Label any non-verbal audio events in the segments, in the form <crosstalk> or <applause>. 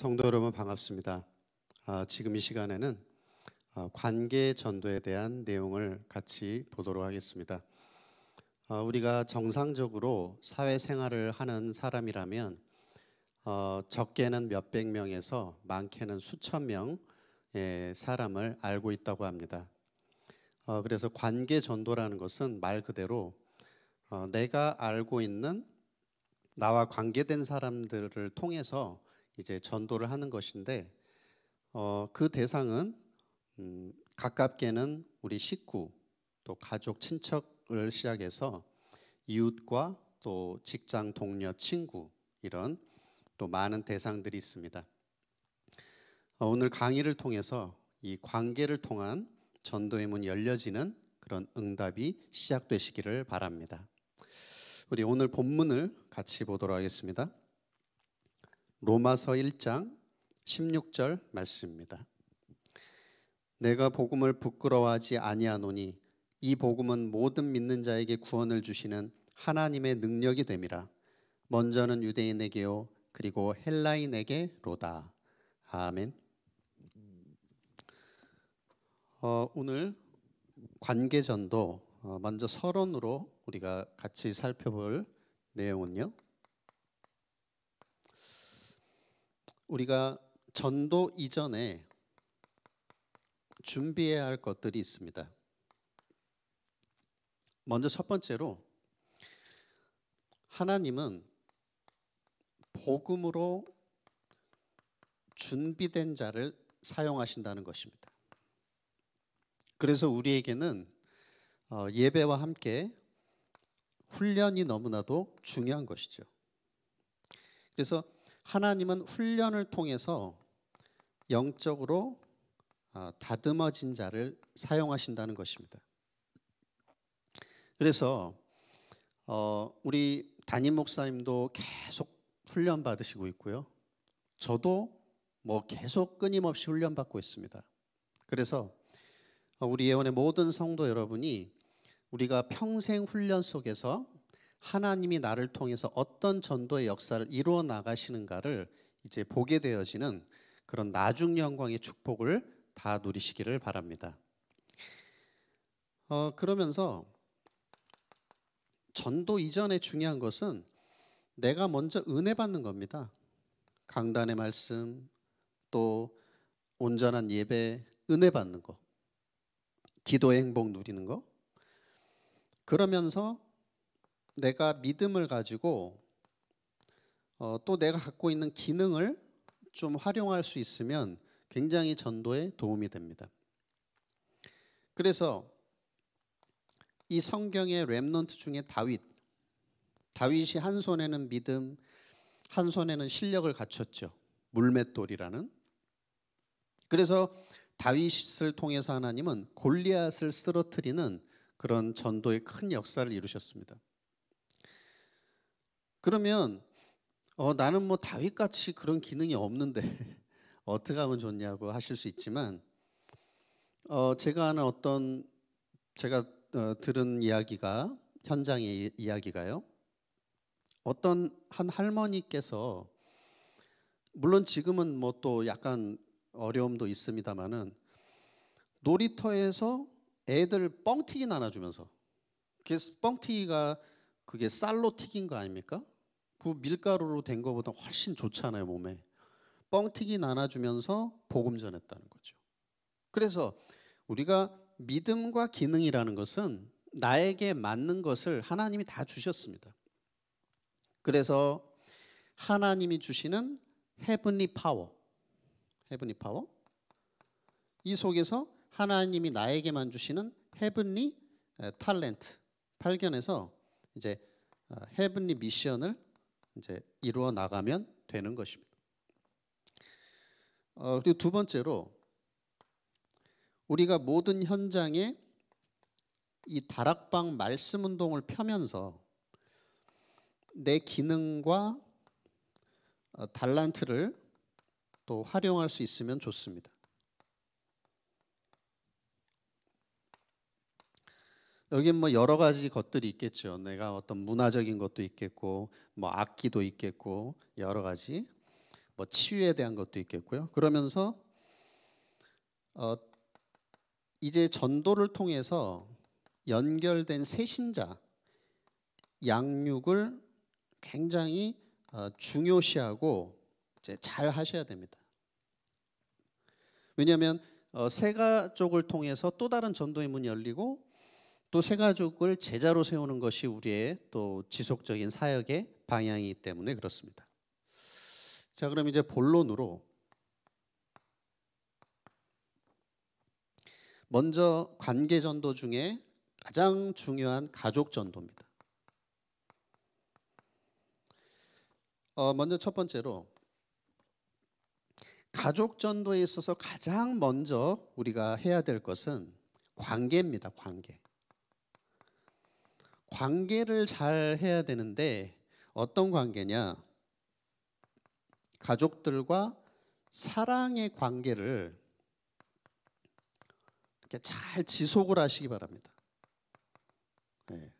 성도 여러분 반갑습니다. 아, 지금 이 시간에는 아, 관계 전도에 대한 내용을 같이 보도록 하겠습니다. 아, 우리가 정상적으로 사회생활을 하는 사람이라면 어, 적게는 몇백 명에서 많게는 수천 명의 사람을 알고 있다고 합니다. 어, 그래서 관계 전도라는 것은 말 그대로 어, 내가 알고 있는 나와 관계된 사람들을 통해서 이제 전도를 하는 것인데 어, 그 대상은 음, 가깝게는 우리 식구 또 가족 친척을 시작해서 이웃과 또 직장 동료 친구 이런 또 많은 대상들이 있습니다. 어, 오늘 강의를 통해서 이 관계를 통한 전도의 문 열려지는 그런 응답이 시작되시기를 바랍니다. 우리 오늘 본문을 같이 보도록 하겠습니다. 로마서 1장 16절 말씀입니다. 내가 복음을 부끄러워하지 아니하노니 이 복음은 모든 믿는 자에게 구원을 주시는 하나님의 능력이 됨이라. 먼저는 유대인에게요 그리고 헬라인에게로다. 아멘. 어, 오늘 관계전도 어, 먼저 서론으로 우리가 같이 살펴볼 내용은요. 우리가 전도 이전에 준비해야 할 것들이 있습니다. 먼저 첫 번째로 하나님은 복음으로 준비된 자를 사용하신다는 것입니다. 그래서 우리에게는 어, 예배와 함께 훈련이 너무나도 중요한 것이죠. 그래서 하나님은 훈련을 통해서 영적으로 아, 다듬어진 자를 사용하신다는 것입니다. 그래서 어, 우리 담임 목사님도 계속 훈련 받으시고 있고요. 저도 뭐 계속 끊임없이 훈련 받고 있습니다. 그래서 어, 우리 예원의 모든 성도 여러분이 우리가 평생 훈련 속에서 하나님이 나를 통해서 어떤 전도의 역사를 이루어 나가시는가를 이제 보게 되어지는 그런 나중 영광의 축복을 다 누리시기를 바랍니다. 어, 그러면서 전도 이전에 중요한 것은 내가 먼저 은혜 받는 겁니다. 강단의 말씀 또 온전한 예배 은혜 받는 거 기도의 행복 누리는 거 그러면서 내가 믿음을 가지고 어, 또 내가 갖고 있는 기능을 좀 활용할 수 있으면 굉장히 전도에 도움이 됩니다. 그래서 이 성경의 렘넌트 중에 다윗 다윗이 한 손에는 믿음 한 손에는 실력을 갖췄죠. 물맷돌이라는 그래서 다윗을 통해서 하나님은 골리앗을 쓰러뜨리는 그런 전도의 큰 역사를 이루셨습니다. 그러면 어, 나는 뭐 다윗같이 그런 기능이 없는데 <laughs> 어떻게 하면 좋냐고 하실 수 있지만 어, 제가 아는 어떤 제가 어, 들은 이야기가 현장의 이야기가요. 어떤 한 할머니께서 물론 지금은 뭐 또 약간 어려움도 있습니다만은 놀이터에서 애들 뻥튀기 나눠주면서 그 뻥튀기가 그게 쌀로 튀긴 거 아닙니까? 그 밀가루로 된것보다 훨씬 좋잖아요 몸에 뻥튀기 나눠주면서 복음 전했다는 거죠 그래서 우리가 믿음과 기능이라는 것은 나에게 맞는 것을 하나님이 다 주셨습니다 그래서 하나님이 주시는 헤븐리 파워 헤븐리 파워 이 속에서 하나님이 나에게만 주시는 헤븐리 탤런트 발견해서 이제 헤븐리 어, 미션을 이제 이루어 나가면 되는 것입니다. 어, 그리고 두 번째로 우리가 모든 현장에 이 다락방 말씀 운동을 펴면서 내 기능과 어, 달란트를 또 활용할 수 있으면 좋습니다. 여기 뭐 여러 가지 것들이 있겠죠. 내가 어떤 문화적인 것도 있겠고, 뭐 악기도 있겠고, 여러 가지 뭐 치유에 대한 것도 있겠고요. 그러면서 어, 이제 전도를 통해서 연결된 새신자 양육을 굉장히 어, 중요시하고 이제 잘 하셔야 됩니다. 왜냐하면 어, 세가 쪽을 통해서 또 다른 전도의 문이 열리고 또새 가족을 제자로 세우는 것이 우리의 또 지속적인 사역의 방향이기 때문에 그렇습니다. 자, 그럼 이제 본론으로 먼저 관계 전도 중에 가장 중요한 가족 전도입니다. 어, 먼저 첫 번째로 가족 전도에 있어서 가장 먼저 우리가 해야 될 것은 관계입니다. 관계. 관계를 잘 해야 되는데 어떤 관계냐? 가족들과 사랑의 관계를 이렇게 잘 지속을 하시기 바랍니다. 네.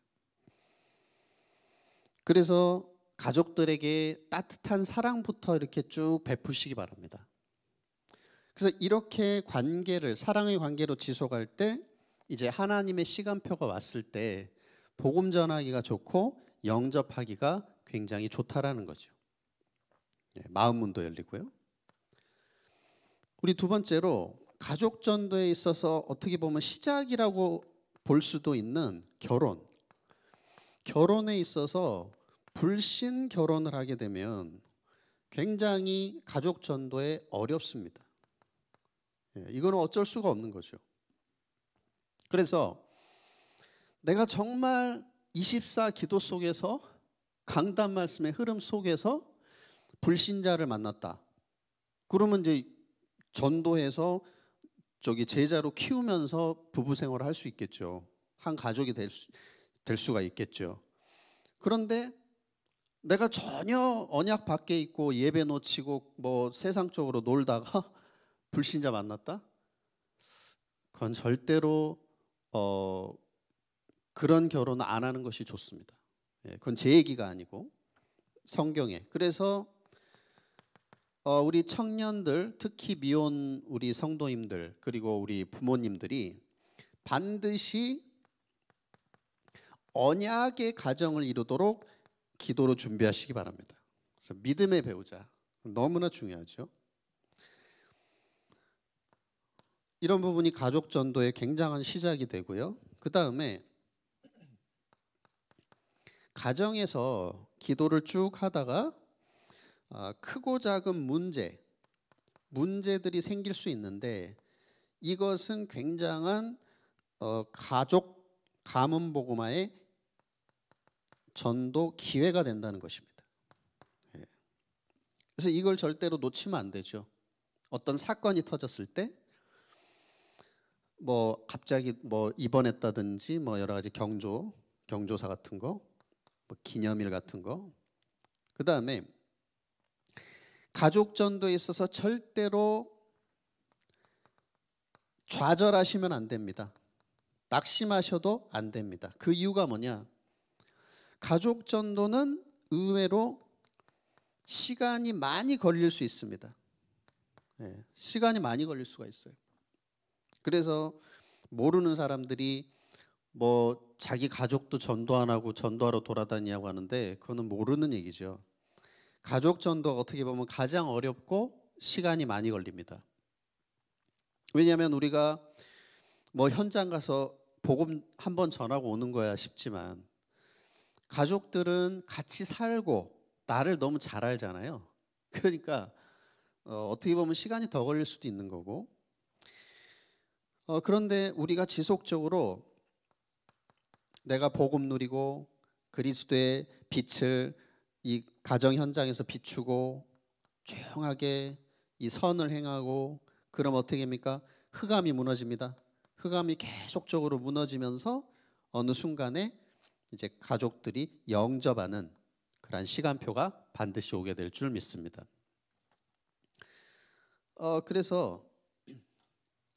그래서 가족들에게 따뜻한 사랑부터 이렇게 쭉 베푸시기 바랍니다. 그래서 이렇게 관계를 사랑의 관계로 지속할 때 이제 하나님의 시간표가 왔을 때 복음 전하기가 좋고 영접하기가 굉장히 좋다라는 거죠. 예, 마음 문도 열리고요. 우리 두 번째로 가족 전도에 있어서 어떻게 보면 시작이라고 볼 수도 있는 결혼. 결혼에 있어서 불신 결혼을 하게 되면 굉장히 가족 전도에 어렵습니다. 예, 이거는 어쩔 수가 없는 거죠. 그래서 내가 정말 24 기도 속에서 강단 말씀의 흐름 속에서 불신자를 만났다. 그러면 이제 전도해서 저기 제자로 키우면서 부부 생활을 할 수 있겠죠. 한 가족이 될, 수, 될 수가 있겠죠. 그런데 내가 전혀 언약 밖에 있고 예배 놓치고 뭐 세상적으로 놀다가 <laughs> 불신자 만났다? 그건 절대로 어, 그런 결혼을 안 하는 것이 좋습니다. 예, 그건 제 얘기가 아니고 성경에. 그래서 어, 우리 청년들 특히 미혼 우리 성도님들 그리고 우리 부모님들이 반드시 언약의 가정을 이루도록 기도로 준비하시기 바랍니다. 그래서 믿음의 배우자 너무나 중요하죠. 이런 부분이 가족 전도의 굉장한 시작이 되고요. 그 다음에 가정에서 기도를 쭉 하다가 아, 크고 작은 문제, 문제들이 생길 수 있는데 이것은 굉장한 어, 가족 가문 보고마의 전도 기회가 된다는 것입니다. 예. 그래서 이걸 절대로 놓치면 안 되죠. 어떤 사건이 터졌을 때, 뭐 갑자기 뭐 입원했다든지 뭐 여러 가지 경조, 경조사 같은 거, 뭐 기념일 같은 거. 그 다음에 가족 전도에 있어서 절대로 좌절하시면 안 됩니다. 낙심하셔도 안 됩니다. 그 이유가 뭐냐? 가족 전도는 의외로 시간이 많이 걸릴 수 있습니다. 예, 시간이 많이 걸릴 수가 있어요. 그래서 모르는 사람들이 뭐 자기 가족도 전도 안 하고 전도하러 돌아다니냐고 하는데 그거는 모르는 얘기죠. 가족 전도가 어떻게 보면 가장 어렵고 시간이 많이 걸립니다. 왜냐하면 우리가 뭐 현장 가서 복음 한 번 전하고 오는 거야 싶지만 가족들은 같이 살고 나를 너무 잘 알잖아요. 그러니까 어, 어떻게 보면 시간이 더 걸릴 수도 있는 거고. 어, 그런데 우리가 지속적으로 내가 복음 누리고 그리스도의 빛을 이 가정 현장에서 비추고 조용하게 이 선을 행하고 그럼 어떻게 됩니까? 흑암이 무너집니다. 흑암이 계속적으로 무너지면서 어느 순간에 이제 가족들이 영접하는 그러한 시간표가 반드시 오게 될 줄 믿습니다. 어 그래서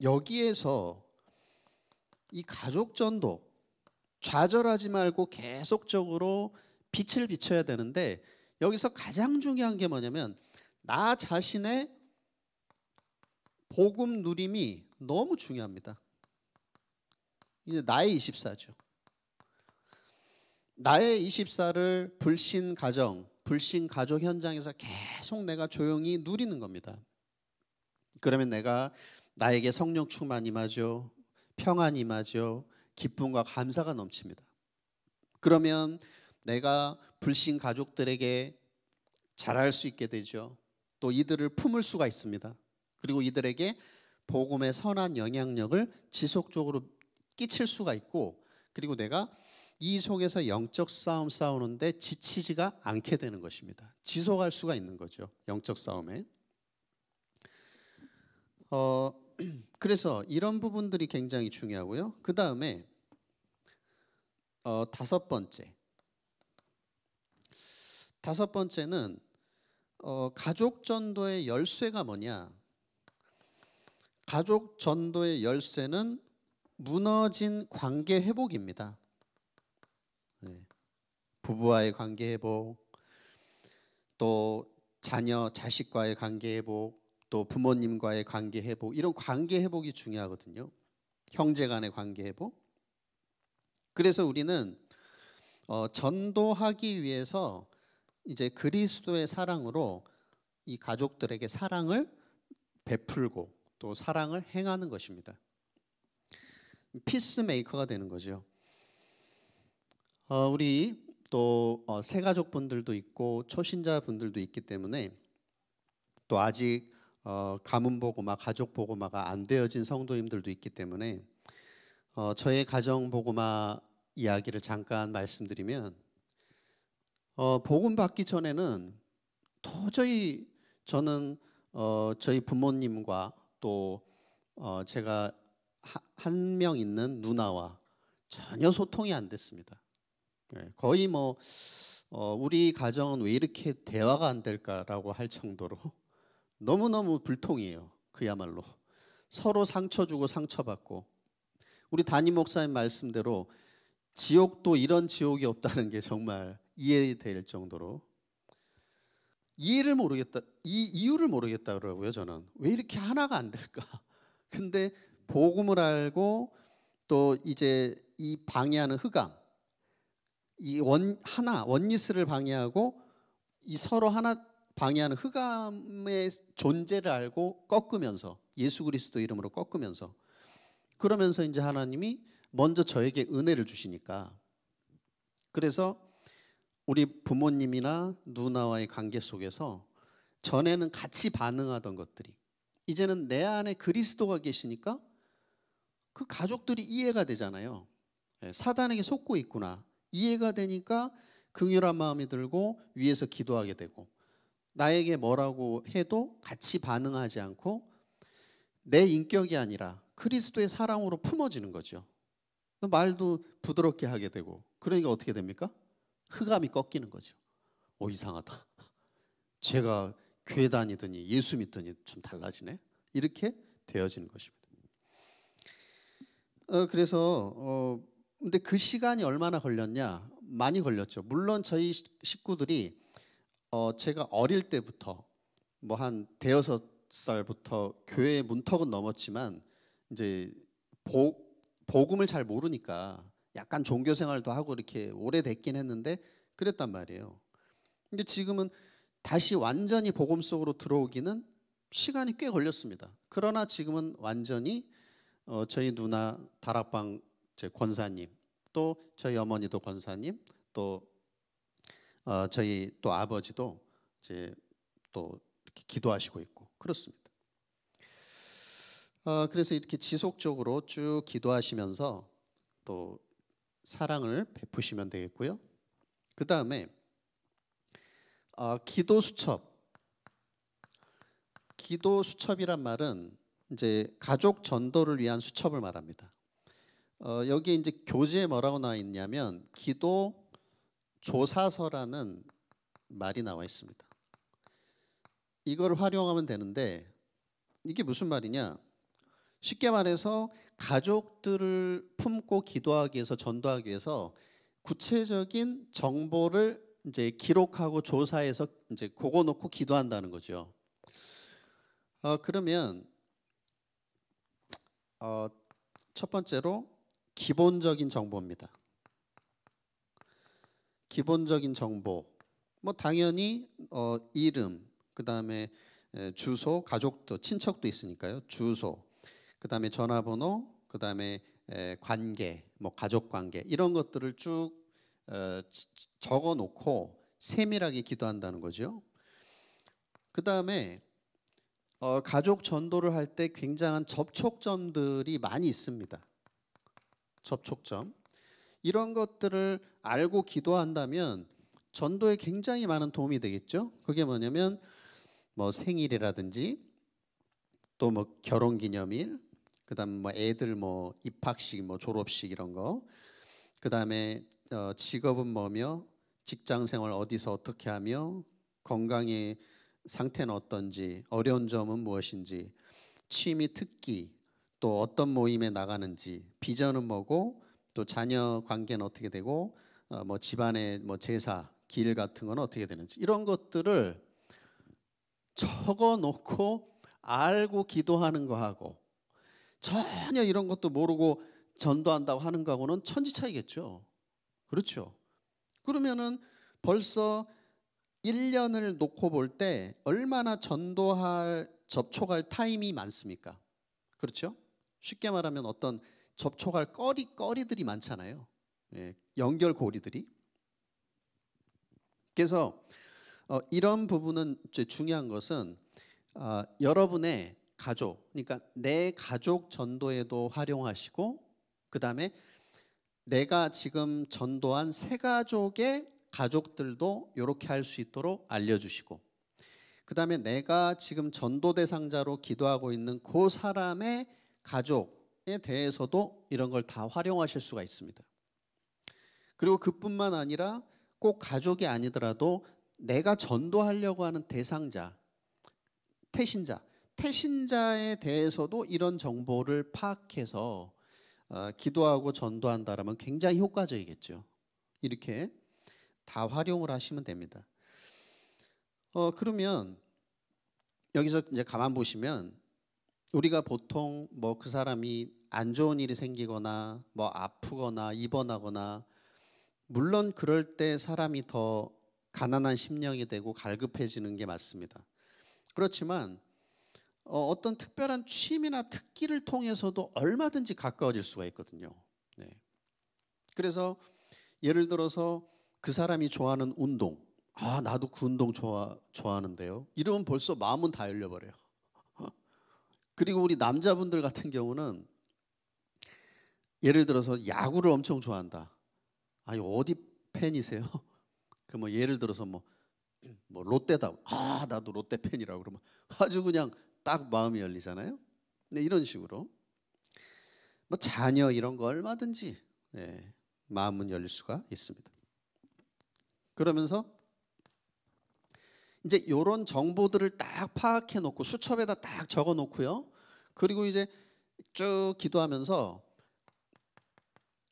여기에서 이 가족 전도 좌절하지 말고 계속적으로 빛을 비춰야 되는데 여기서 가장 중요한 게 뭐냐면 나 자신의 복음 누림이 너무 중요합니다. 이제 나의 24죠. 나의 24를 불신 가정, 불신 가족 현장에서 계속 내가 조용히 누리는 겁니다. 그러면 내가 나에게 성령 충만 임하죠. 평안 임하죠. 기쁨과 감사가 넘칩니다. 그러면 내가 불신 가족들에게 잘할 수 있게 되죠. 또 이들을 품을 수가 있습니다. 그리고 이들에게 복음의 선한 영향력을 지속적으로 끼칠 수가 있고 그리고 내가 이 속에서 영적 싸움 싸우는데 지치지가 않게 되는 것입니다. 지속할 수가 있는 거죠. 영적 싸움에. 어, <clears throat> 그래서 이런 부분들이 굉장히 중요하고요. 그 다음에 어, 다섯 번째. 다섯 번째는 어, 가족 전도의 열쇠가 뭐냐? 가족 전도의 열쇠는 무너진 관계 회복입니다. 네. 부부와의 관계 회복, 또 자녀 자식과의 관계 회복, 또 부모님과의 관계 회복 이런 관계 회복이 중요하거든요. 형제 간의 관계 회복. 그래서 우리는 어, 전도하기 위해서 이제 그리스도의 사랑으로 이 가족들에게 사랑을 베풀고 또 사랑을 행하는 것입니다. 피스메이커가 되는 거죠. 어, 우리 또 어, 새가족 분들도 있고 초신자 분들도 있기 때문에 또 아직 어, 가문 보고마 가족 보고마가 안 되어진 성도님들도 있기 때문에 어, 저의 가정 보고마 이야기를 잠깐 말씀드리면 어, 복음 받기 전에는 도저히 저는 어, 저희 부모님과 또 어, 제가 한 명 있는 누나와 전혀 소통이 안 됐습니다. 예, 거의 뭐 어, 우리 가정은 왜 이렇게 대화가 안 될까라고 할 정도로 너무너무 불통이에요. 그야말로. 서로 상처 주고 상처받고. 우리 담임 목사님 말씀대로 지옥도 이런 지옥이 없다는 게 정말 이해될 정도로 이해를 모르겠다. 이 이유를 모르겠다 그러고요, 저는. 왜 이렇게 하나가 안 될까? <laughs> 근데 복음을 알고 또 이제 이 방해하는 흑암 이 원 하나 원리스를 방해하고 이 서로 하나 방해하는 흑암의 존재를 알고 꺾으면서 예수 그리스도 이름으로 꺾으면서 그러면서 이제 하나님이 먼저 저에게 은혜를 주시니까 그래서 우리 부모님이나 누나와의 관계 속에서 전에는 같이 반응하던 것들이 이제는 내 안에 그리스도가 계시니까 그 가족들이 이해가 되잖아요. 예, 사단에게 속고 있구나. 이해가 되니까 긍휼한 마음이 들고 위에서 기도하게 되고 나에게 뭐라고 해도 같이 반응하지 않고 내 인격이 아니라 그리스도의 사랑으로 품어지는 거죠. 그 말도 부드럽게 하게 되고 그러니까 어떻게 됩니까? 흑암이 꺾이는 거죠. 오 이상하다. 제가 교회 다니더니 예수 믿더니 좀 달라지네. 이렇게 되어지는 것입니다. 어, 그래서 어, 근데 그 시간이 얼마나 걸렸냐? 많이 걸렸죠. 물론 저희 식구들이 어, 제가 어릴 때부터 뭐한 대여섯 살부터 교회 의 문턱은 넘었지만 이제 보, 복음을 잘 모르니까 약간 종교 생활도 하고 이렇게 오래됐긴 했는데 그랬단 말이에요. 근데 지금은 다시 완전히 복음 속으로 들어오기는 시간이 꽤 걸렸습니다. 그러나 지금은 완전히 어, 저희 누나 다락방 제 권사님 또 저희 어머니도 권사님 또 어, 저희 또 아버지도 이제 또 기도하시고 있고 그렇습니다. 어, 그래서 이렇게 지속적으로 쭉 기도하시면서 또 사랑을 베푸시면 되겠고요. 그 다음에 어, 기도 수첩. 기도 수첩이란 말은 이제 가족 전도를 위한 수첩을 말합니다. 어, 여기에 이제 교재에 뭐라고 나와 있냐면 기도 조사서라는 말이 나와 있습니다. 이걸 활용하면 되는데 이게 무슨 말이냐? 쉽게 말해서 가족들을 품고 기도하기 위해서 전도하기 위해서 구체적인 정보를 이제 기록하고 조사해서 이제 고거 놓고 기도한다는 거죠. 어, 그러면 어, 첫 번째로 기본적인 정보입니다. 기본적인 정보, 뭐 당연히 어, 이름, 그 다음에 주소, 가족도, 친척도 있으니까요. 주소, 그 다음에 전화번호, 그 다음에 관계, 뭐 가족 관계 이런 것들을 쭉 어, 적어 놓고 세밀하게 기도한다는 거죠. 그 다음에 어, 가족 전도를 할 때 굉장한 접촉점들이 많이 있습니다. 접촉점. 이런 것들을 알고 기도한다면 전도에 굉장히 많은 도움이 되겠죠. 그게 뭐냐면 뭐 생일이라든지 또 뭐 결혼 기념일, 그다음 뭐 애들 뭐 입학식, 뭐 졸업식 이런 거, 그다음에 어 직업은 뭐며 직장 생활 어디서 어떻게 하며 건강의 상태는 어떤지, 어려운 점은 무엇인지, 취미 특기 또 어떤 모임에 나가는지, 비전은 뭐고 또 자녀 관계는 어떻게 되고 어, 뭐 집안의 뭐 제사 길 같은 건 어떻게 되는지 이런 것들을 적어 놓고 알고 기도하는 거하고 전혀 이런 것도 모르고 전도한다고 하는 거하고는 천지 차이겠죠. 그렇죠. 그러면은 벌써 1년을 놓고 볼 때 얼마나 전도할 접촉할 타임이 많습니까? 그렇죠? 쉽게 말하면 어떤 접촉할 꺼리꺼리들이 많잖아요. 예, 연결 고리들이. 그래서 어, 이런 부분은 제 중요한 것은 어, 여러분의 가족, 그러니까 내 가족 전도에도 활용하시고 그 다음에 내가 지금 전도한 세 가족의 가족들도 이렇게 할 수 있도록 알려주시고 그 다음에 내가 지금 전도 대상자로 기도하고 있는 그 사람의 가족 대해서도 이런 걸 다 활용하실 수가 있습니다. 그리고 그뿐만 아니라 꼭 가족이 아니더라도 내가 전도하려고 하는 대상자, 태신자, 태신자에 대해서도 이런 정보를 파악해서 어, 기도하고 전도한다라면 굉장히 효과적이겠죠. 이렇게 다 활용을 하시면 됩니다. 어, 그러면 여기서 이제 가만 보시면 우리가 보통 뭐 그 사람이 안 좋은 일이 생기거나 뭐 아프거나 입원하거나 물론 그럴 때 사람이 더 가난한 심령이 되고 갈급해지는 게 맞습니다. 그렇지만 어, 어떤 특별한 취미나 특기를 통해서도 얼마든지 가까워질 수가 있거든요. 네. 그래서 예를 들어서 그 사람이 좋아하는 운동, 아 나도 그 운동 좋아 좋아하는데요. 이러면 벌써 마음은 다 열려버려요. 그리고 우리 남자분들 같은 경우는 예를 들어서 야구를 엄청 좋아한다. 아니 어디 팬이세요? <laughs> 그뭐 예를 들어서 뭐, 뭐 롯데다. 아 나도 롯데 팬이라고 그러면 아주 그냥 딱 마음이 열리잖아요. 네, 이런 식으로 뭐 자녀 이런 거 얼마든지 네, 마음은 열릴 수가 있습니다. 그러면서 이제 이런 정보들을 딱 파악해 놓고 수첩에다 딱 적어 놓고요. 그리고 이제 쭉 기도하면서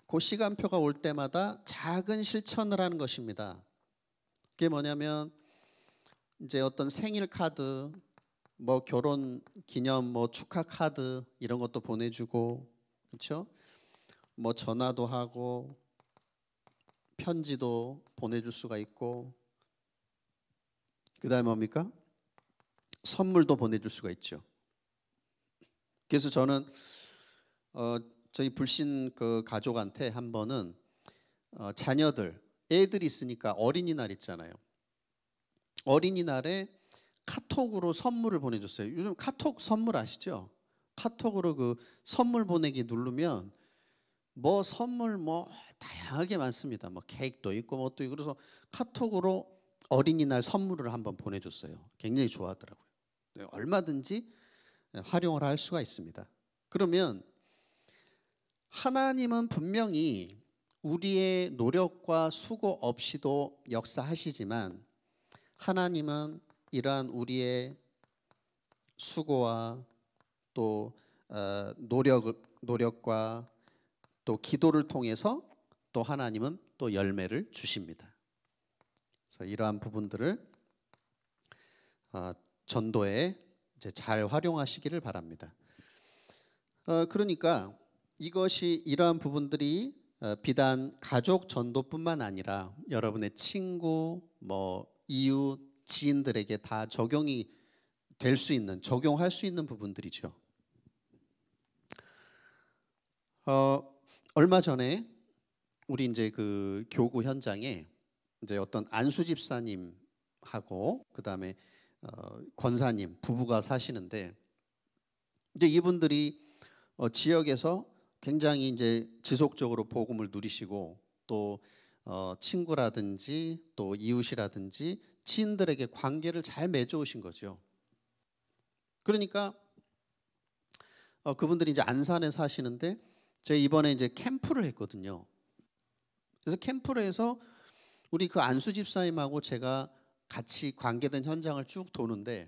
그 시간표가 올 때마다 작은 실천을 하는 것입니다. 그게 뭐냐면 이제 어떤 생일 카드, 뭐 결혼 기념 뭐 축하 카드 이런 것도 보내주고 그렇죠? 뭐 전화도 하고 편지도 보내줄 수가 있고 그 다음에 뭡니까? 선물도 보내줄 수가 있죠. 그래서 저는 어, 저희 불신 그 가족한테 한 번은 어, 자녀들 애들이 있으니까 어린이날 있잖아요. 어린이날에 카톡으로 선물을 보내줬어요. 요즘 카톡 선물 아시죠? 카톡으로 그 선물 보내기 누르면 뭐 선물 뭐 다양하게 많습니다. 뭐 케이크도 있고 뭐또 그래서 카톡으로 어린이날 선물을 한번 보내줬어요. 굉장히 좋아하더라고요. 네, 얼마든지 활용을 할 수가 있습니다. 그러면 하나님은 분명히 우리의 노력과 수고 없이도 역사하시지만 하나님은 이러한 우리의 수고와 또 어, 노력 노력과 또 기도를 통해서 또 하나님은 또 열매를 주십니다. 그래서 이러한 부분들을 어, 전도에 이제 잘 활용하시기를 바랍니다. 어, 그러니까 이것이 이러한 부분들이 어, 비단 가족 전도뿐만 아니라 여러분의 친구, 뭐 이웃, 지인들에게 다 적용이 될 수 있는 적용할 수 있는 부분들이죠. 어, 얼마 전에 우리 이제 그 교구 현장에 이제 어떤 안수 집사님하고 그 다음에 어, 권사님 부부가 사시는데 이제 이분들이 어, 지역에서 굉장히 이제 지속적으로 복음을 누리시고 또 어, 친구라든지 또 이웃이라든지 지인들에게 관계를 잘 맺어오신 거죠. 그러니까 어, 그분들이 이제 안산에 사시는데 제가 이번에 이제 캠프를 했거든요. 그래서 캠프를 해서 우리 그 안수 집사님하고 제가 같이 관계된 현장을 쭉 도는데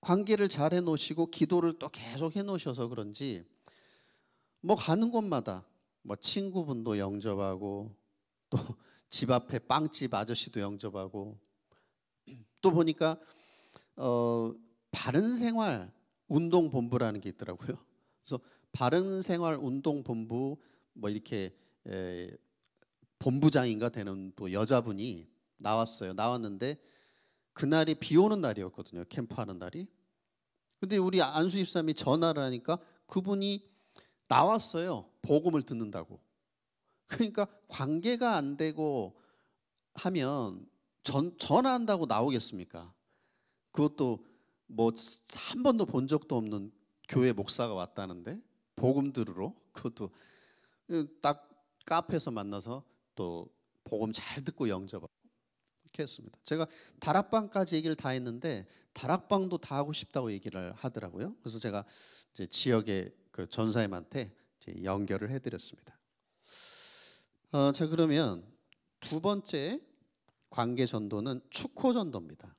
관계를 잘 해놓으시고 기도를 또 계속 해놓으셔서 그런지 뭐 가는 곳마다 뭐 친구분도 영접하고 또 집 <laughs> 앞에 빵집 아저씨도 영접하고 또 보니까 어 바른 생활 운동 본부라는 게 있더라고요. 그래서 바른 생활 운동 본부 뭐 이렇게 에 본부장인가 되는 또 여자분이 나왔어요. 나왔는데 그날이 비 오는 날이었거든요. 캠프하는 날이. 근데 우리 안수 집사님이 전화를 하니까 그분이 나왔어요. 복음을 듣는다고. 그러니까 관계가 안 되고 하면 전 전화한다고 나오겠습니까? 그것도 뭐 한 번도 본 적도 없는 교회 목사가 왔다는데 복음 들으러 그것도 딱 카페에서 만나서 또 복음 잘 듣고 영접하고 이렇게 했습니다. 제가 다락방까지 얘기를 다 했는데 다락방도 다 하고 싶다고 얘기를 하더라고요. 그래서 제가 이제 지역의 그 전사님한테 연결을 해드렸습니다. 어, 자 그러면 두 번째 관계 전도는 축호 전도입니다.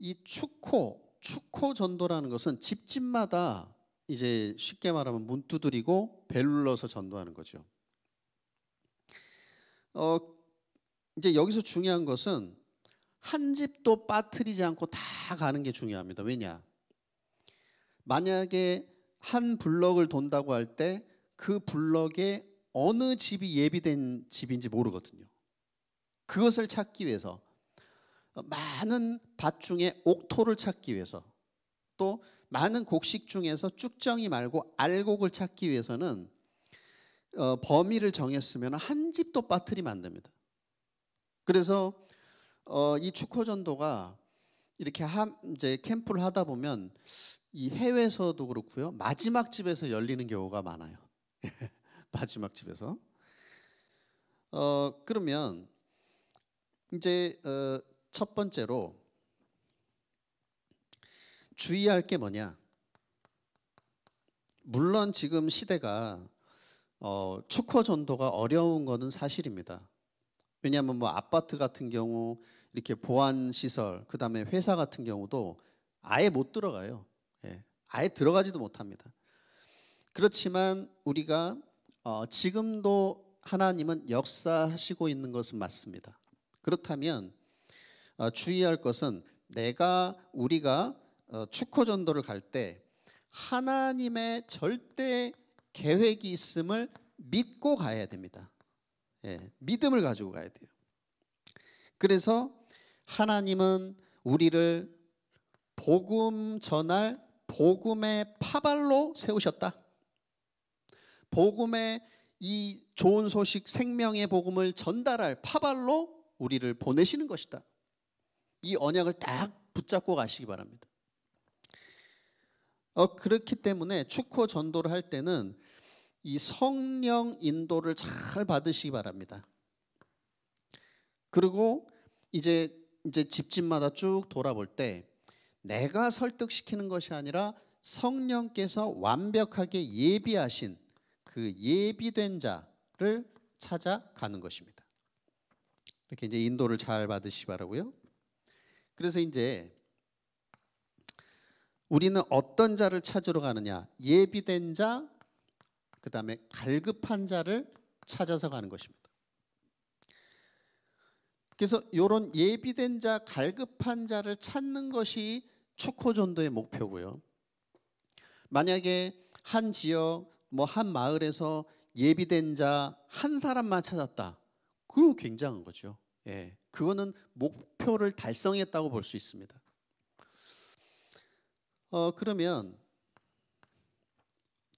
이 축호 축호 전도라는 것은 집집마다 이제 쉽게 말하면 문 두드리고 베풀러서 전도하는 거죠. 어, 이제 여기서 중요한 것은 한 집도 빠뜨리지 않고 다 가는 게 중요합니다. 왜냐? 만약에 한 블럭을 돈다고 할 때 그 블럭에 어느 집이 예비된 집인지 모르거든요. 그것을 찾기 위해서 어, 많은 밭 중에 옥토를 찾기 위해서 또 많은 곡식 중에서 쭉정이 말고 알곡을 찾기 위해서는 어, 범위를 정했으면 한 집도 빠뜨리면 안 됩니다. 그래서 어, 이 축호전도가 이렇게 하, 이제 캠프를 하다 보면 이 해외에서도 그렇고요 마지막 집에서 열리는 경우가 많아요. <laughs> 마지막 집에서 어, 그러면 이제 어, 첫 번째로 주의할 게 뭐냐? 물론 지금 시대가 어, 축허 전도가 어려운 것은 사실입니다. 왜냐하면 뭐 아파트 같은 경우 이렇게 보안 시설, 그 다음에 회사 같은 경우도 아예 못 들어가요. 예. 아예 들어가지도 못합니다. 그렇지만 우리가 어, 지금도 하나님은 역사하시고 있는 것은 맞습니다. 그렇다면 어, 주의할 것은 내가 우리가 어, 축호 전도를 갈 때 하나님의 절대 계획이 있음을 믿고 가야 됩니다. 예, 믿음을 가지고 가야 돼요. 그래서 하나님은 우리를 복음 전할 복음의 파발로 세우셨다. 복음의 이 좋은 소식 생명의 복음을 전달할 파발로 우리를 보내시는 것이다. 이 언약을 딱 붙잡고 가시기 바랍니다. 어, 그렇기 때문에 축호 전도를 할 때는 이 성령 인도를 잘 받으시기 바랍니다. 그리고 이제 이제 집집마다 쭉 돌아볼 때 내가 설득시키는 것이 아니라 성령께서 완벽하게 예비하신 그 예비된 자를 찾아가는 것입니다. 이렇게 이제 인도를 잘 받으시 바라고요. 그래서 이제 우리는 어떤 자를 찾으러 가느냐? 예비된 자, 그 다음에 갈급한 자를 찾아서 가는 것입니다. 그래서 이런 예비된 자, 갈급한 자를 찾는 것이 축호전도의 목표고요. 만약에 한 지역, 뭐 한 마을에서 예비된 자 한 사람만 찾았다. 그거 굉장한 거죠. 예. 그거는 목표를 달성했다고 볼 수 있습니다. 어, 그러면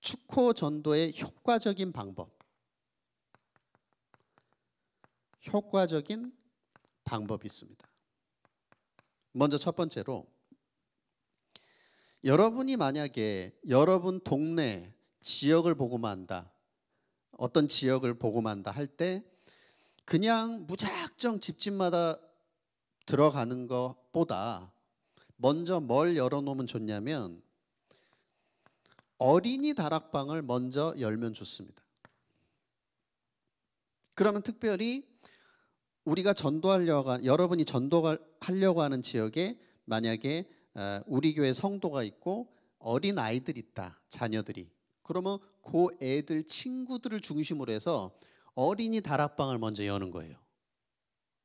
축호 전도의 효과적인 방법. 효과적인 방법이 있습니다. 먼저 첫 번째로 여러분이 만약에 여러분 동네 지역을 보고만 한다. 어떤 지역을 보고만 한다 할 때 그냥 무작정 집집마다 들어가는 것보다 먼저 뭘 열어놓으면 좋냐면 어린이 다락방을 먼저 열면 좋습니다. 그러면 특별히 우리가 전도하려고 여러분이 전도하려고 하는 지역에 만약에 어, 우리 교회 성도가 있고 어린 아이들 있다 자녀들이 그러면 그 애들 친구들을 중심으로 해서 어린이 다락방을 먼저 여는 거예요.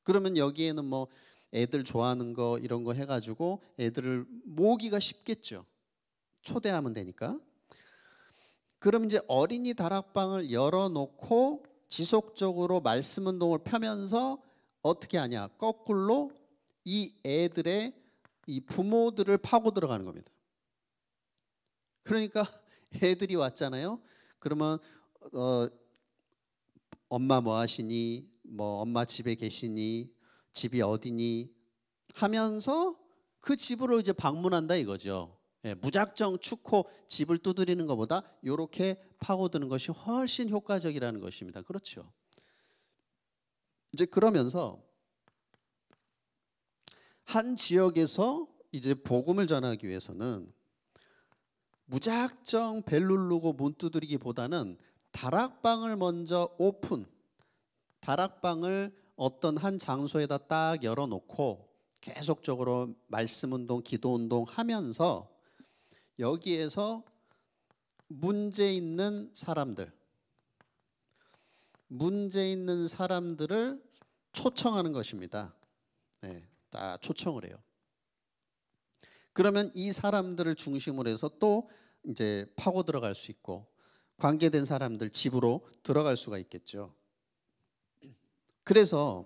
그러면 여기에는 뭐 애들 좋아하는 거 이런 거 해가지고 애들을 모으기가 쉽겠죠. 초대하면 되니까. 그럼 이제 어린이 다락방을 열어놓고 지속적으로 말씀 운동을 펴면서 어떻게 하냐? 거꾸로 이 애들의 이 부모들을 파고 들어가는 겁니다. 그러니까 <laughs> 애들이 왔잖아요. 그러면 어, 엄마 뭐 하시니? 뭐 엄마 집에 계시니? 집이 어디니 하면서 그 집으로 이제 방문한다 이거죠. 예, 무작정 축호 집을 두드리는 것보다 이렇게 파고드는 것이 훨씬 효과적이라는 것입니다. 그렇죠. 이제 그러면서 한 지역에서 이제 복음을 전하기 위해서는 무작정 벨 누르고 문 두드리기보다는 다락방을 먼저 오픈, 다락방을 어떤 한 장소에다 딱 열어놓고 계속적으로 말씀 운동, 기도 운동 하면서 여기에서 문제 있는 사람들, 문제 있는 사람들을 초청하는 것입니다. 네, 다 초청을 해요. 그러면 이 사람들을 중심으로 해서 또 이제 파고 들어갈 수 있고 관계된 사람들 집으로 들어갈 수가 있겠죠. 그래서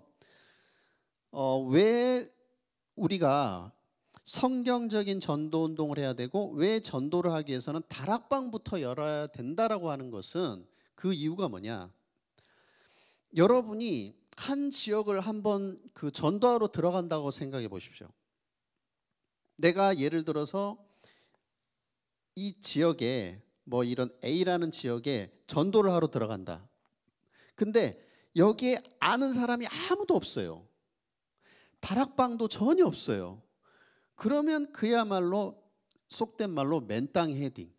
어, 왜 우리가 성경적인 전도 운동을 해야 되고 왜 전도를 하기 위해서는 다락방부터 열어야 된다라고 하는 것은 그 이유가 뭐냐? 여러분이 한 지역을 한 번 그 전도하러 들어간다고 생각해 보십시오. 내가 예를 들어서 이 지역에 뭐 이런 A라는 지역에 전도를 하러 들어간다. 근데 여기에 아는 사람이 아무도 없어요. 다락방도 전혀 없어요. 그러면 그야말로 속된 말로 맨땅 헤딩.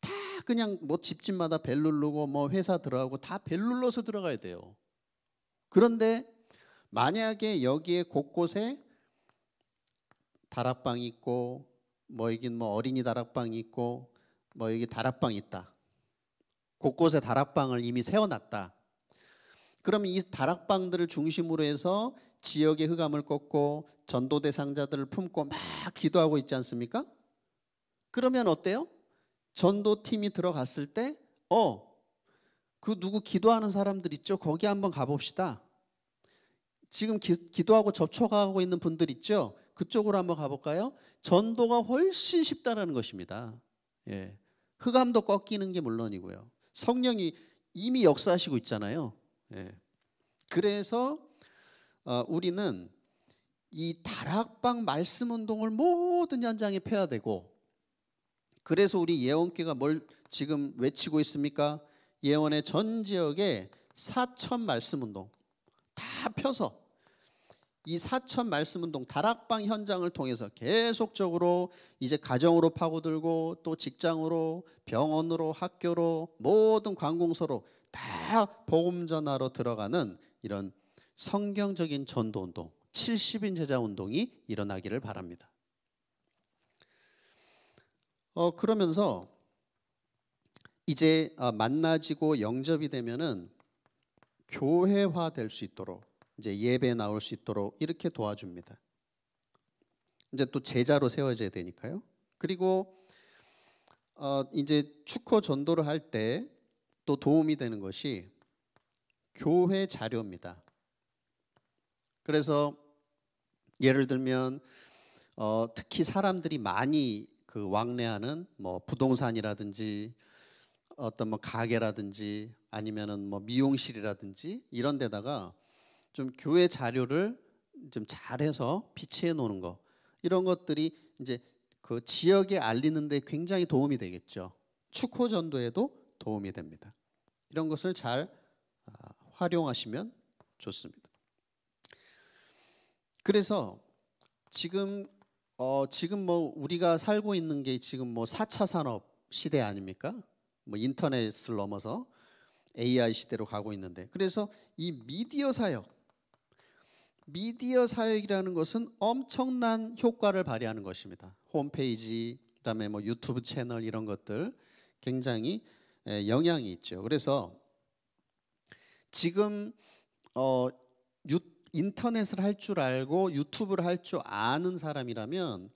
다 그냥 뭐 집집마다 벨 누르고 뭐 회사 들어가고 다 벨 눌러서 들어가야 돼요. 그런데 만약에 여기에 곳곳에 다락방 있고 뭐 여긴 뭐 어린이 다락방 있고 뭐 여기 다락방 있다. 곳곳에 다락방을 이미 세워놨다. 그러면이 다락방들을 중심으로 해서 지역의 흑암을 꺾고 전도 대상자들을 품고 막 기도하고 있지 않습니까? 그러면 어때요? 전도팀이 들어갔을 때, 어, 그 누구 기도하는 사람들 있죠? 거기 한번 가봅시다. 지금 기, 기도하고 접촉하고 있는 분들 있죠? 그쪽으로 한번 가볼까요? 전도가 훨씬 쉽다라는 것입니다. 예. 흑암도 꺾이는 게 물론이고요. 성령이 이미 역사하시고 있잖아요. 예. 그래서 어, 우리는 이 다락방 말씀 운동을 모든 현장에 펴야 되고 그래서 우리 예원교가 뭘 지금 외치고 있습니까? 예원의 전 지역에 사천 말씀 운동 다 펴서 이 사천 말씀 운동 다락방 현장을 통해서 계속적으로 이제 가정으로 파고들고 또 직장으로 병원으로 학교로 모든 관공서로 다 복음 전화로 들어가는 이런 성경적인 전도 운동, 70인 제자 운동이 일어나기를 바랍니다. 어 그러면서 이제 아, 만나지고 영접이 되면은 교회화 될 수 있도록 이제 예배 나올 수 있도록 이렇게 도와줍니다. 이제 또 제자로 세워져야 되니까요. 그리고 어 이제 축호 전도를 할때 또 도움이 되는 것이 교회 자료입니다. 그래서 예를 들면 어, 특히 사람들이 많이 그 왕래하는 뭐 부동산이라든지 어떤 뭐 가게라든지 아니면은 뭐 미용실이라든지 이런 데다가 좀 교회 자료를 좀 잘해서 비치해 놓는 거 이런 것들이 이제 그 지역에 알리는데 굉장히 도움이 되겠죠. 축호 전도에도 도움이 됩니다. 이런 것을 잘 아, 활용하시면 좋습니다. 그래서 지금 어 지금 뭐 우리가 살고 있는 게 지금 뭐 4차 산업 시대 아닙니까? 뭐 인터넷을 넘어서 AI 시대로 가고 있는데 그래서 이 미디어 사역 미디어 사역이라는 것은 엄청난 효과를 발휘하는 것입니다. 홈페이지 그다음에 뭐 유튜브 채널 이런 것들 굉장히 영향이 있죠. 그래서 지금 어, 유, 인터넷을 할 줄 알고 유튜브를 할 줄 아는 사람이라면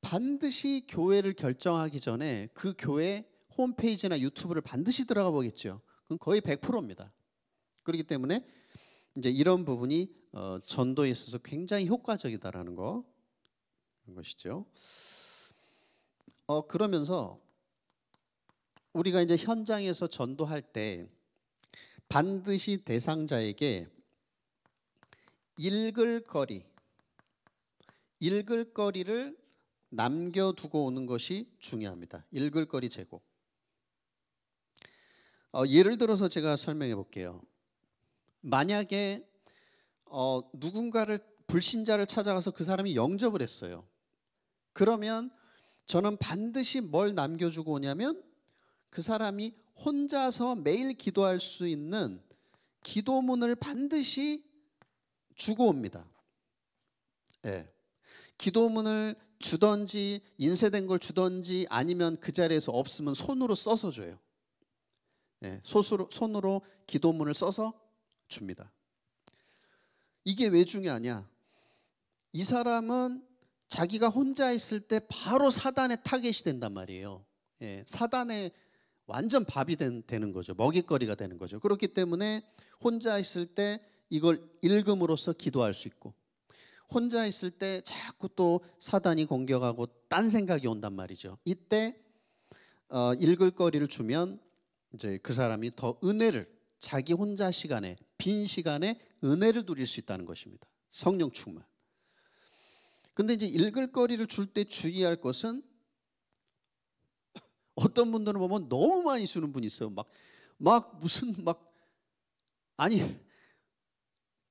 반드시 교회를 결정하기 전에 그 교회 홈페이지나 유튜브를 반드시 들어가 보겠죠. 그건 거의 100%입니다. 그렇기 때문에 이제 이런 부분이 어, 전도에 있어서 굉장히 효과적이다라는 거 것이죠. 어, 그러면서 우리가 이제 현장에서 전도할 때 반드시 대상자에게 읽을 거리, 읽을 거리를 남겨두고 오는 것이 중요합니다. 읽을 거리 제공. 어, 예를 들어서 제가 설명해 볼게요. 만약에 어, 누군가를 불신자를 찾아가서 그 사람이 영접을 했어요. 그러면 저는 반드시 뭘 남겨주고 오냐면 그 사람이 혼자서 매일 기도할 수 있는 기도문을 반드시 주고 옵니다. 예. 기도문을 주던지 인쇄된 걸 주던지 아니면 그 자리에서 없으면 손으로 써서 줘요. 예. 소수로, 손으로 기도문을 써서 줍니다. 이게 왜 중요하냐? 이 사람은 자기가 혼자 있을 때 바로 사단의 타겟이 된단 말이에요. 예. 사단의 완전 밥이 된, 되는 거죠. 먹잇거리가 되는 거죠. 그렇기 때문에 혼자 있을 때 이걸 읽음으로써 기도할 수 있고 혼자 있을 때 자꾸 또 사단이 공격하고 딴 생각이 온단 말이죠. 이때 어, 읽을 거리를 주면 이제 그 사람이 더 은혜를 자기 혼자 시간에 빈 시간에 은혜를 누릴 수 있다는 것입니다. 성령 충만. 근데 이제 읽을 거리를 줄 때 주의할 것은 어떤 분들은 보면 너무 많이 쓰는 분이 있어요. 막, 막 무슨 막, 아니,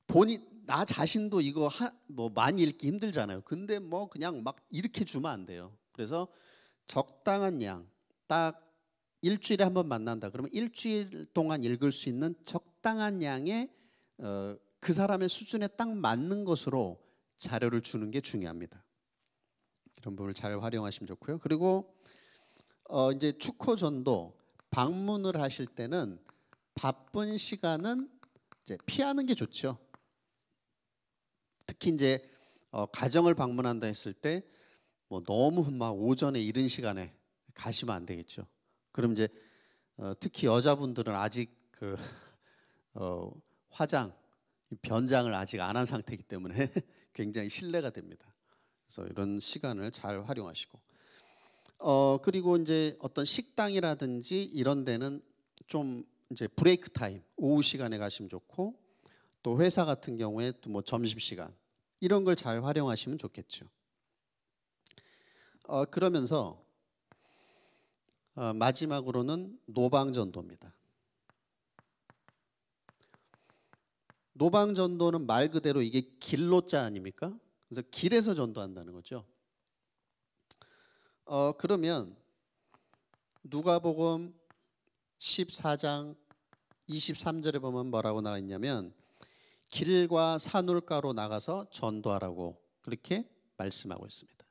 본인, 나 자신도 이거 하, 뭐 많이 읽기 힘들잖아요. 근데 뭐 그냥 막 이렇게 주면 안 돼요. 그래서 적당한 양, 딱 일주일에 한 번 만난다. 그러면 일주일 동안 읽을 수 있는 적당한 양의 어, 그 사람의 수준에 딱 맞는 것으로 자료를 주는 게 중요합니다. 이런 부분을 잘 활용하시면 좋고요. 그리고 어, 이제 축호전도 방문을 하실 때는 바쁜 시간은 이제 피하는 게 좋죠. 특히 이제 어, 가정을 방문한다 했을 때 뭐 너무 막 오전에 이른 시간에 가시면 안 되겠죠. 그럼 이제 어, 특히 여자분들은 아직 그 <laughs> 어, 화장 변장을 아직 안 한 상태이기 때문에 <laughs> 굉장히 신뢰가 됩니다. 그래서 이런 시간을 잘 활용하시고 어 그리고 이제 어떤 식당이라든지 이런 데는 좀 이제 브레이크 타임 오후 시간에 가시면 좋고 또 회사 같은 경우에 또 뭐 점심 시간 이런 걸 잘 활용하시면 좋겠죠. 어 그러면서 어, 마지막으로는 노방전도입니다. 노방전도는 말 그대로 이게 길로 자 아닙니까? 그래서 길에서 전도한다는 거죠. 어, 그러면 누가복음 14장 23절에 보면 뭐라고 나와 있냐면 길과 산울가로 나가서 전도하라고 그렇게 말씀하고 있습니다.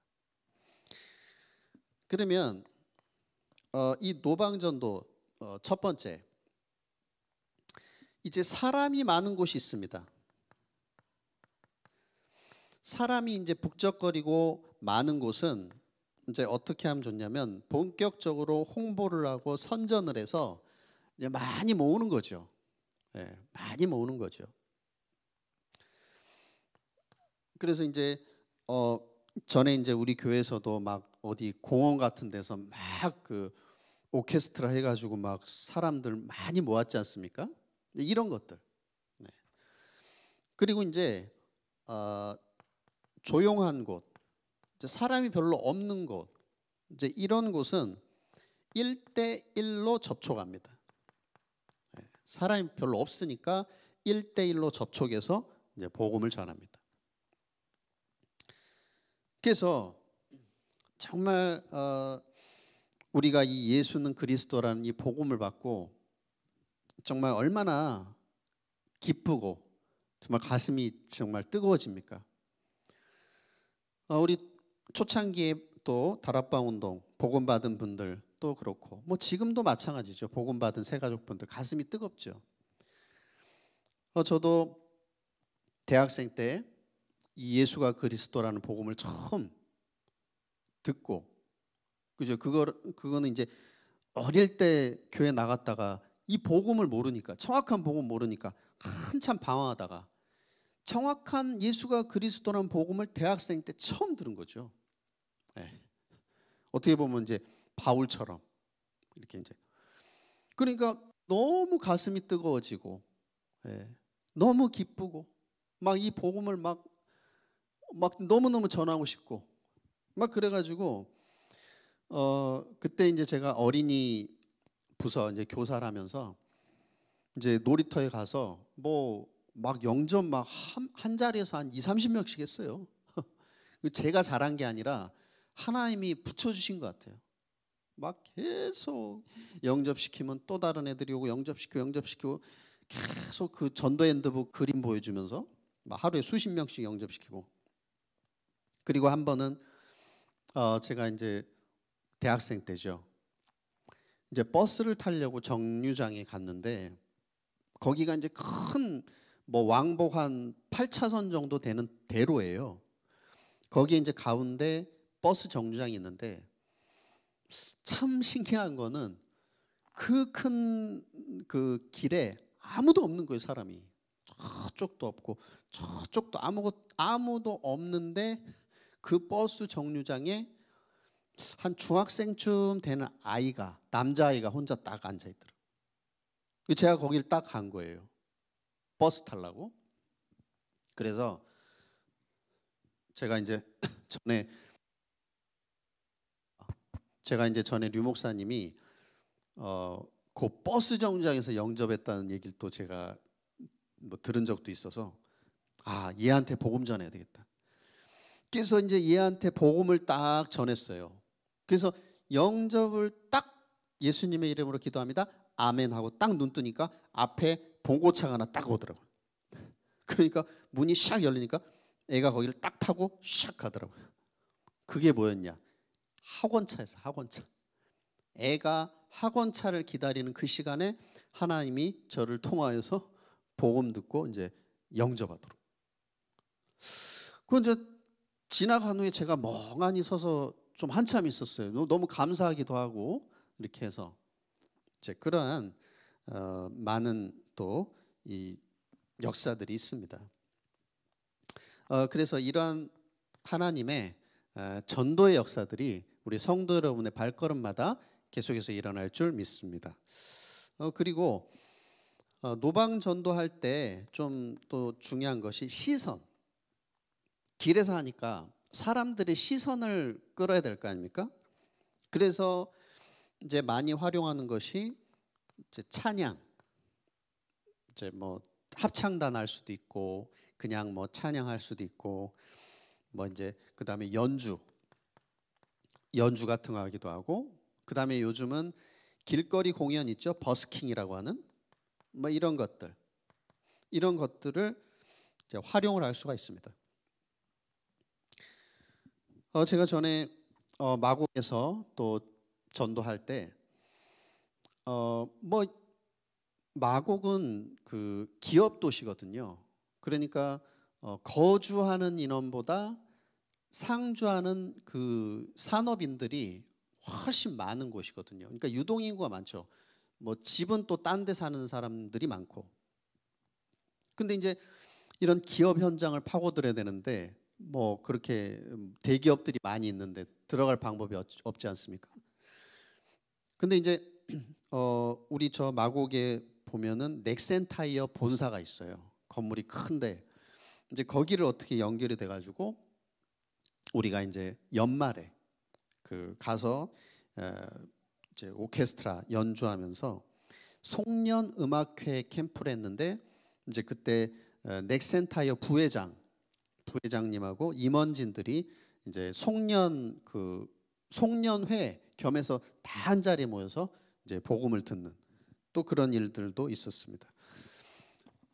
그러면 어, 이 노방전도 어, 첫 번째 이제 사람이 많은 곳이 있습니다. 사람이 이제 북적거리고 많은 곳은 이제 어떻게 하면 좋냐면 본격적으로 홍보를 하고 선전을 해서 이제 많이 모으는 거죠. 예, 많이 모으는 거죠. 그래서 이제 어 전에 이제 우리 교회에서도 막 어디 공원 같은 데서 막 그 오케스트라 해가지고 막 사람들 많이 모았지 않습니까? 네, 이런 것들. 네. 그리고 이제 어, 조용한 곳, 사람이 별로 없는 곳, 이제 이런 곳은 1대1로 접촉합니다. 예, 사람이 별로 없으니까 1대1로 접촉해서 이제 복음을 전합니다. 그래서 정말 어, 우리가 이 예수는 그리스도라는 이 복음을 받고 정말 얼마나 기쁘고 정말 가슴이 정말 뜨거워집니까? 어, 우리 초창기에 또 다락방 운동 복음받은 분들 또 그렇고 뭐 지금도 마찬가지죠. 복음받은 새가족분들 가슴이 뜨겁죠. 어, 저도 대학생 때 이 예수가 그리스도라는 복음을 처음 듣고 그죠? 그거 그거는 이제 어릴 때 교회 나갔다가 이 복음을 모르니까 정확한 복음 모르니까 한참 방황하다가 정확한 예수가 그리스도라는 복음을 대학생 때 처음 들은 거죠. 네. 어떻게 보면 이제 바울처럼 이렇게 이제 그러니까 너무 가슴이 뜨거워지고 네. 너무 기쁘고 막 이 복음을 막 막 너무 너무 전하고 싶고 막 그래가지고 어 그때 이제 제가 어린이 부서 이제 교사를 하면서 이제 놀이터에 가서 뭐막 영점 막한 한 자리에서 한 2, 30명씩 했어요. <laughs> 그 제가 잘한 게 아니라 하나님이 붙여주신 것 같아요. 막 계속 영접시키면 또 다른 애들이 오고 영접시키고 영접시키고 계속 그 전도 핸드북 그림 보여주면서 막 하루에 수십 명씩 영접시키고 그리고 한 번은 어 제가 이제 대학생 때죠. 이제 버스를 타려고 정류장에 갔는데 거기가 이제 큰뭐 왕복 한 8차선 정도 되는 대로예요. 거기에 이제 가운데 버스 정류장이 있는데 참 신기한 거는 그 큰그 그 길에 아무도 없는 거예요, 사람이. 저쪽도 없고 저쪽도 아무것 아무도 없는데 그 버스 정류장에 한 중학생쯤 되는 아이가 남자아이가 혼자 딱 앉아 있더라고요. 제가 거길 딱 간 거예요. 버스 탈라고 그래서 제가 이제 <clears throat> 전에 제가 이제 전에 류 목사님이 어, 그 버스 정류장에서 영접했다는 얘기를 또 제가 뭐 들은 적도 있어서 아 얘한테 복음 전해야 되겠다. 그래서 이제 얘한테 복음을 딱 전했어요. 그래서 영접을 딱 예수님의 이름으로 기도합니다. 아멘 하고 딱 눈 뜨니까 앞에 봉고차가 하나 딱 오더라고요. 그러니까 문이 샥 열리니까 애가 거기를 딱 타고 샥 가더라고요. 그게 뭐였냐? 학원차에서 학원차. 애가 학원차를 기다리는 그 시간에 하나님이 저를 통하여서 복음 듣고 이제 영접하도록. 그 이제 지나간 후에 제가 멍하니 서서 좀 한참 있었어요. 너무 감사하기도 하고 이렇게 해서 이제 그러한 어, 많은 또이 역사들이 있습니다. 어, 그래서 이러한 하나님의 어, 전도의 역사들이 우리 성도 여러분의 발걸음마다 계속해서 일어날 줄 믿습니다. 어, 그리고 어, 노방 전도할 때 좀 또 중요한 것이 시선. 길에서 하니까 사람들의 시선을 끌어야 될 거 아닙니까? 그래서 이제 많이 활용하는 것이 이제 찬양, 이제 뭐 합창단 할 수도 있고 그냥 뭐 찬양할 수도 있고 뭐 이제 그다음에 연주 연주 같은 거 하기도 하고 그다음에 요즘은 길거리 공연 있죠 버스킹이라고 하는 뭐 이런 것들 이런 것들을 이제 활용을 할 수가 있습니다. 어 제가 전에 어 마곡에서 또 전도할 때 어뭐 마곡은 그 기업 도시거든요. 그러니까 어, 거주하는 인원보다 상주하는 그 산업인들이 훨씬 많은 곳이거든요. 그러니까 유동 인구가 많죠. 뭐 집은 또 딴 데 사는 사람들이 많고. 근데 이제 이런 기업 현장을 파고들어야 되는데 뭐 그렇게 대기업들이 많이 있는데 들어갈 방법이 없지 않습니까? 근데 이제 <clears throat> 어 우리 저 마곡의 보면은 넥센타이어 본사가 있어요. 건물이 큰데 이제 거기를 어떻게 연결이 돼가지고 우리가 이제 연말에 그 가서 이제 오케스트라 연주하면서 송년 음악회 캠프를 했는데 이제 그때 넥센타이어 부회장 부회장님하고 임원진들이 이제 송년 그 송년회 겸해서 다한자리 모여서 이제 복음을 듣는 또 그런 일들도 있었습니다.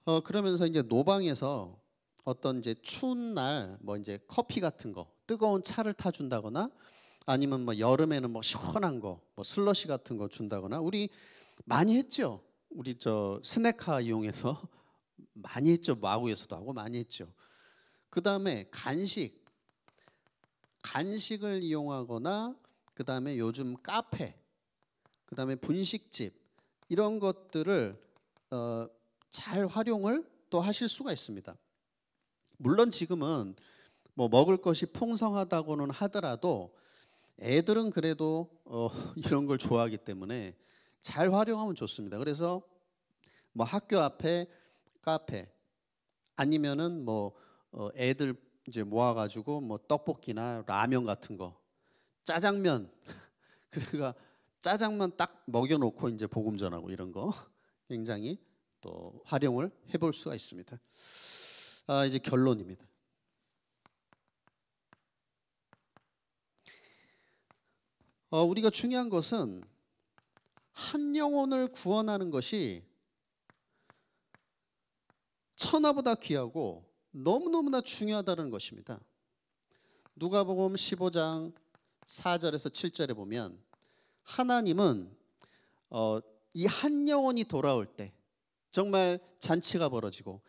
어, 그러면서 이제 노방에서 어떤 이제 추운 날 뭐 이제 커피 같은 거 뜨거운 차를 타 준다거나 아니면 뭐 여름에는 뭐 시원한 거뭐 슬러시 같은 거 준다거나 우리 많이 했죠. 우리 저 스네카 이용해서 <laughs> 많이 했죠. 마구에서도 하고 많이 했죠. 그다음에 간식 간식을 이용하거나 그다음에 요즘 카페 그다음에 분식집 이런 것들을 어, 잘 활용을 또 하실 수가 있습니다. 물론 지금은 뭐 먹을 것이 풍성하다고는 하더라도 애들은 그래도 어, <laughs> 이런 걸 좋아하기 때문에 잘 활용하면 좋습니다. 그래서 뭐 학교 앞에 카페 아니면은 뭐 어, 애들 이제 모아가지고 뭐 떡볶이나 라면 같은 거 짜장면 <laughs> 그러니까 짜장면 딱 먹여놓고 이제 복음 전하고 이런 거 굉장히 또 활용을 해볼 수가 있습니다. 아, 이제 결론입니다. 어, 우리가 중요한 것은 한 영혼을 구원하는 것이 천하보다 귀하고 너무너무나 중요하다는 것입니다. 누가복음 15장 4절에서 7절에 보면 하나님은 어, 이한 영혼이 돌아올 때 정말 잔치가 벌어지고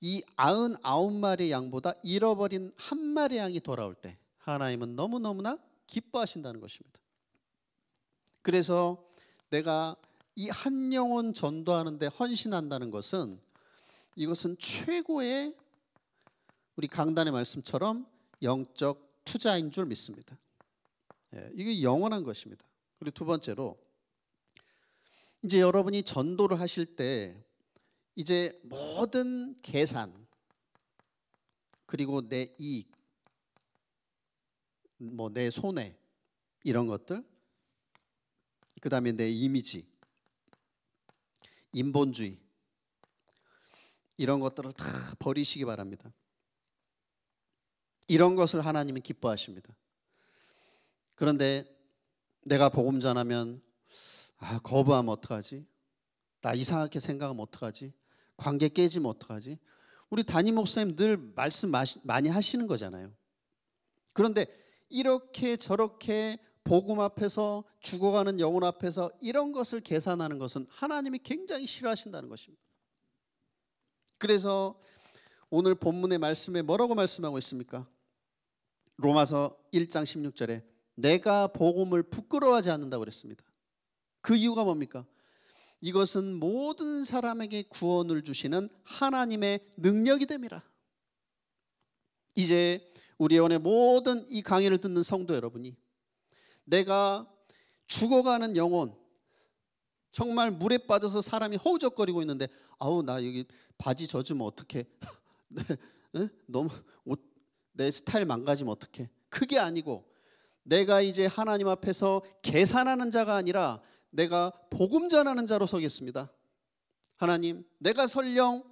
이 아흔 아홉 마리 양보다 잃어버린 한 마리 양이 돌아올 때 하나님은 너무너무나 기뻐하신다는 것입니다. 그래서 내가 이 한 영혼 전도하는데 헌신한다는 것은 이것은 최고의 우리 강단의 말씀처럼 영적 투자인 줄 믿습니다. 예, 이게 영원한 것입니다. 그리고 두 번째로 이제 여러분이 전도를 하실 때 이제 모든 계산 그리고 내 이익 뭐 내 손해 이런 것들 그다음에 내 이미지 인본주의 이런 것들을 다 버리시기 바랍니다. 이런 것을 하나님은 기뻐하십니다. 그런데 내가 복음 전하면 아, 거부하면 어떡하지? 나 이상하게 생각하면 어떡하지? 관계 깨지면 어떡하지? 우리 담임 목사님 늘 말씀 많이 하시는 거잖아요. 그런데 이렇게 저렇게 복음 앞에서 죽어가는 영혼 앞에서 이런 것을 계산하는 것은 하나님이 굉장히 싫어하신다는 것입니다. 그래서 오늘 본문의 말씀에 뭐라고 말씀하고 있습니까? 로마서 1장 16절에 내가 복음을 부끄러워하지 않는다고 그랬습니다. 그 이유가 뭡니까? 이것은 모든 사람에게 구원을 주시는 하나님의 능력이 됨이라. 이제 우리 원의 모든 이 강의를 듣는 성도 여러분이 내가 죽어가는 영혼 정말 물에 빠져서 사람이 허우적거리고 있는데 아우 나 여기 바지 젖으면 어떡해 <laughs> 네, 너무 옷, 내 스타일 망가지면 어떡해 그게 아니고 내가 이제 하나님 앞에서 계산하는 자가 아니라 내가 복음 전하는 자로 서겠습니다. 하나님, 내가 설령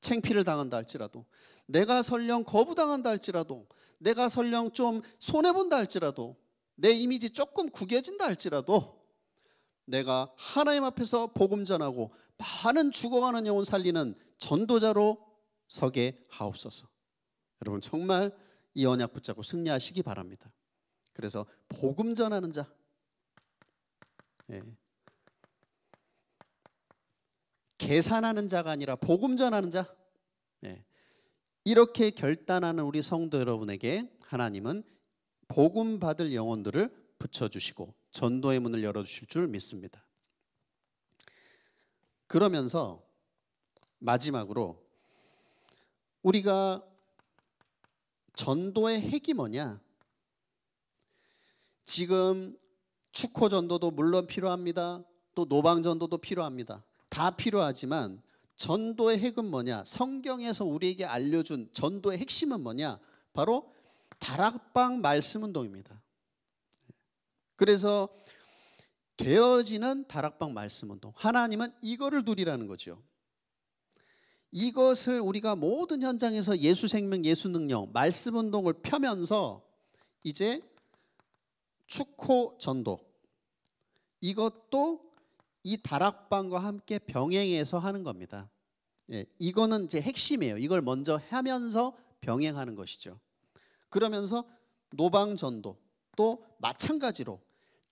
챙피를 당한다 할지라도, 내가 설령 거부당한다 할지라도, 내가 설령 좀 손해본다 할지라도, 내 이미지 조금 구겨진다 할지라도, 내가 하나님 앞에서 복음 전하고 많은 죽어가는 영혼 살리는 전도자로 서게 하옵소서. 여러분 정말 이 언약 붙잡고 승리하시기 바랍니다. 그래서 복음 전하는 자. 예. 계산하는 자가 아니라 복음 전하는 자. 예. 이렇게 결단하는 우리 성도 여러분에게 하나님은 복음 받을 영혼들을 붙여 주시고 전도의 문을 열어 주실 줄 믿습니다. 그러면서 마지막으로 우리가 전도의 핵이 뭐냐? 지금 축호 전도도 물론 필요합니다. 또 노방 전도도 필요합니다. 다 필요하지만 전도의 핵은 뭐냐? 성경에서 우리에게 알려준 전도의 핵심은 뭐냐? 바로 다락방 말씀 운동입니다. 그래서 되어지는 다락방 말씀 운동. 하나님은 이거를 누리라는 거죠. 이것을 우리가 모든 현장에서 예수 생명, 예수 능력, 말씀 운동을 펴면서 이제 축호 전도 이것도 이 다락방과 함께 병행해서 하는 겁니다. 예, 이거는 이제 핵심이에요. 이걸 먼저 하면서 병행하는 것이죠. 그러면서 노방 전도 또 마찬가지로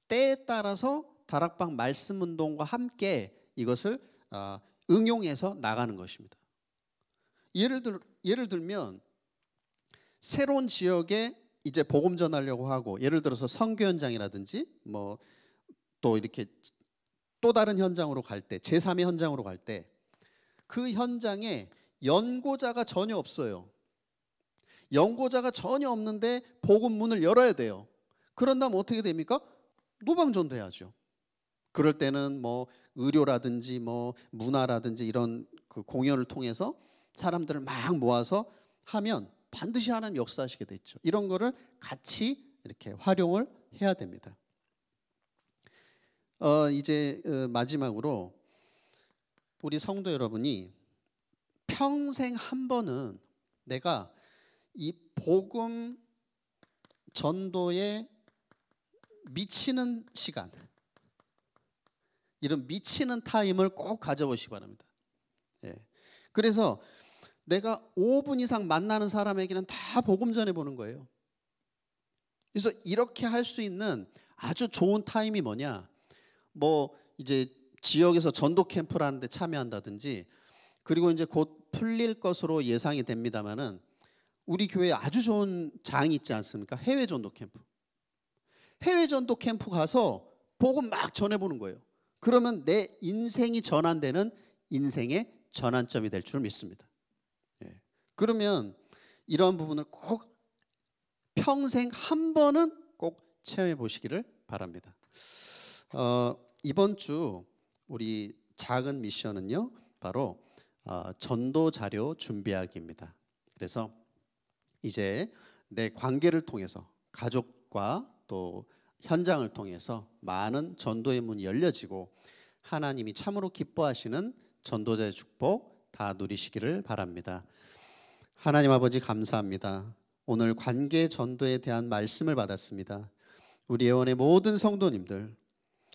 때에 따라서 다락방 말씀 운동과 함께 이것을 어, 응용해서 나가는 것입니다. 예를 들 예를 들면 새로운 지역에 이제 복음 전하려고 하고 예를 들어서 선교 현장이라든지 뭐 또 이렇게 또 다른 현장으로 갈 때 제3의 현장으로 갈 때 그 현장에 연고자가 전혀 없어요. 연고자가 전혀 없는데 복음 문을 열어야 돼요. 그런다면 어떻게 됩니까? 노방전돼야죠. 그럴 때는 뭐 의료라든지 뭐 문화라든지 이런 그 공연을 통해서 사람들을 막 모아서 하면 반드시 하나님 역사하시게 돼 있죠. 이런 거를 같이 이렇게 활용을 해야 됩니다. 어, 이제 어, 마지막으로 우리 성도 여러분이 평생 한 번은 내가 이 복음 전도에 미치는 시간 이런 미치는 타임을 꼭 가져보시기 바랍니다. 예. 그래서 내가 5분 이상 만나는 사람에게는 다 복음 전해 보는 거예요. 그래서 이렇게 할 수 있는 아주 좋은 타임이 뭐냐? 뭐 이제 지역에서 전도 캠프라는 데 참여한다든지 그리고 이제 곧 풀릴 것으로 예상이 됩니다만은 우리 교회에 아주 좋은 장이 있지 않습니까? 해외 전도 캠프. 해외 전도 캠프 가서 복음 막 전해 보는 거예요. 그러면 내 인생이 전환되는 인생의 전환점이 될 줄 믿습니다. 그러면 이러한 부분을 꼭 평생 한 번은 꼭 체험해 보시기를 바랍니다. 어, 이번 주 우리 작은 미션은요, 바로 어, 전도 자료 준비하기입니다. 그래서 이제 내 관계를 통해서 가족과 또 현장을 통해서 많은 전도의 문이 열려지고 하나님이 참으로 기뻐하시는 전도자의 축복 다 누리시기를 바랍니다. 하나님 아버지 감사합니다. 오늘 관계 전도에 대한 말씀을 받았습니다. 우리 예원의 모든 성도님들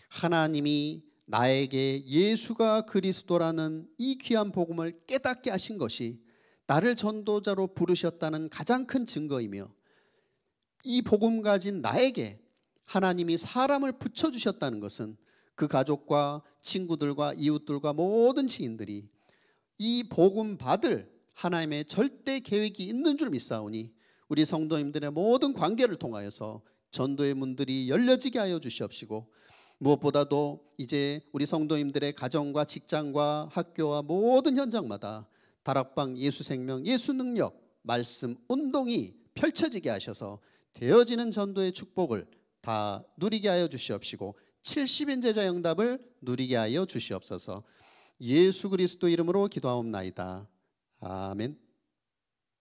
하나님이 나에게 예수가 그리스도라는 이 귀한 복음을 깨닫게 하신 것이 나를 전도자로 부르셨다는 가장 큰 증거이며 이 복음 가진 나에게 하나님이 사람을 붙여 주셨다는 것은 그 가족과 친구들과 이웃들과 모든 지인들이 이 복음 받을 하나님의 절대 계획이 있는 줄 믿사오니 우리 성도님들의 모든 관계를 통하여서 전도의 문들이 열려지게 하여 주시옵시고 무엇보다도 이제 우리 성도님들의 가정과 직장과 학교와 모든 현장마다 다락방 예수 생명 예수 능력 말씀 운동이 펼쳐지게 하셔서 되어지는 전도의 축복을 다 누리게 하여 주시옵시고 70인 제자 영답을 누리게 하여 주시옵소서 예수 그리스도 이름으로 기도하옵나이다. 아멘.